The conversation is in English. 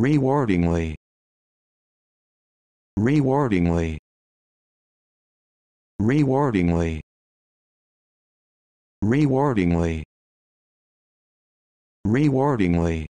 rewardingly rewardingly rewardingly rewardingly rewardingly